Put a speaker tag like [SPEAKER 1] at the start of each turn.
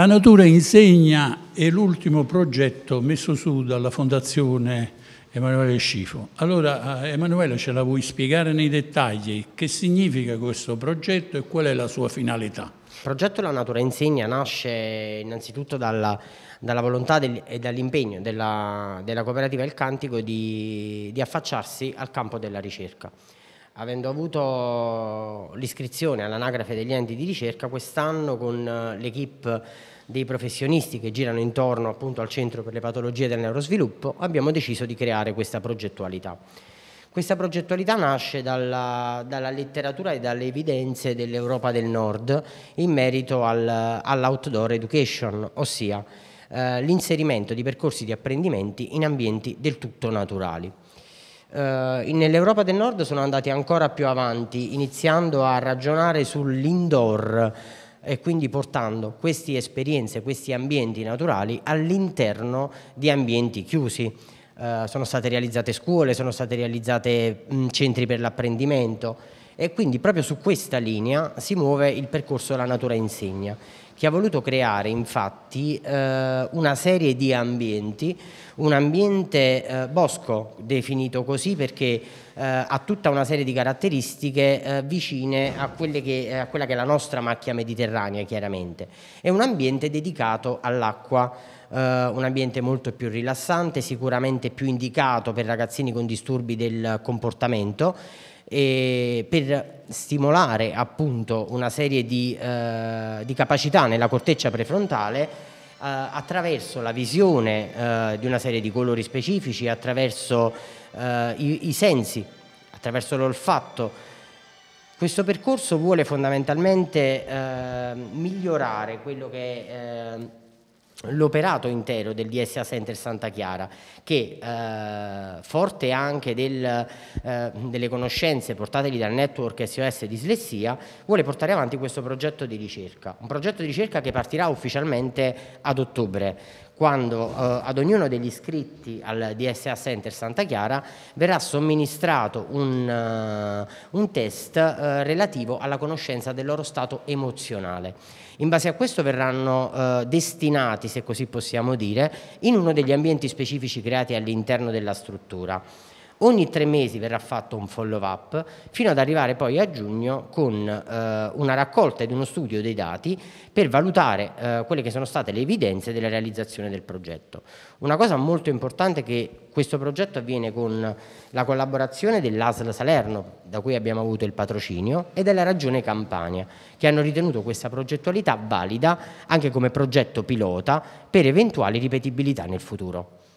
[SPEAKER 1] La natura insegna è l'ultimo progetto messo su dalla Fondazione Emanuele Scifo. Allora eh, Emanuele ce la vuoi spiegare nei dettagli che significa questo progetto e qual è la sua finalità? Il progetto La Natura Insegna nasce innanzitutto dalla, dalla volontà del, e dall'impegno della, della, cooperativa Il Cantico di, di affacciarsi al campo della ricerca avendo avuto l'iscrizione all'anagrafe degli enti di ricerca quest'anno con eh, l'equipe dei professionisti che girano intorno appunto al Centro per le patologie del neurosviluppo, abbiamo deciso di creare questa progettualità. Questa progettualità nasce dalla, dalla letteratura e dalle evidenze dell'Europa del Nord in merito al, all'outdoor education, ossia eh, l'inserimento di percorsi di apprendimenti in ambienti del tutto naturali. Eh, Nell'Europa del Nord sono andati ancora più avanti, iniziando a ragionare sull'indoor e quindi portando queste esperienze, questi ambienti naturali all'interno di ambienti chiusi. Eh, sono state realizzate scuole, sono state realizzate mh, centri per l'apprendimento e quindi proprio su questa linea si muove il percorso La natura insegna, che ha voluto creare infatti eh, una serie di ambienti, un ambiente eh, bosco definito così perché eh, ha tutta una serie di caratteristiche eh, vicine a, che, eh, a quella che è la nostra macchia mediterranea chiaramente, è un ambiente dedicato all'acqua. Uh, un ambiente molto più rilassante, sicuramente più indicato per ragazzini con disturbi del comportamento eh, per stimolare appunto una serie di, eh, di capacità nella corteccia prefrontale eh, attraverso la visione eh, di una serie di colori specifici, attraverso eh, i, i sensi, attraverso l'olfatto, questo percorso vuole fondamentalmente eh, migliorare quello che è eh, l'operato intero del DSA Center Santa Chiara, che eh, forte anche del, eh, delle conoscenze portateli dal network SOS Dislessia, vuole portare avanti questo progetto di ricerca, un progetto di ricerca che partirà ufficialmente ad ottobre, quando eh, ad ognuno degli iscritti al DSA Center Santa Chiara verrà somministrato un, uh, un test uh, relativo alla conoscenza del loro stato emozionale. In base a questo verranno uh, destinati se così possiamo dire, in uno degli ambienti specifici creati all'interno della struttura ogni tre mesi verrà fatto un follow up fino ad arrivare poi a giugno con eh, una raccolta ed uno studio dei dati per valutare eh, quelle che sono state le evidenze della realizzazione del progetto. Una cosa molto importante è che questo progetto avviene con la collaborazione dell'ASL Salerno, da cui abbiamo avuto il patrocinio, e della Ragione Campania, che hanno ritenuto questa progettualità valida anche come progetto pilota per eventuali ripetibilità nel futuro.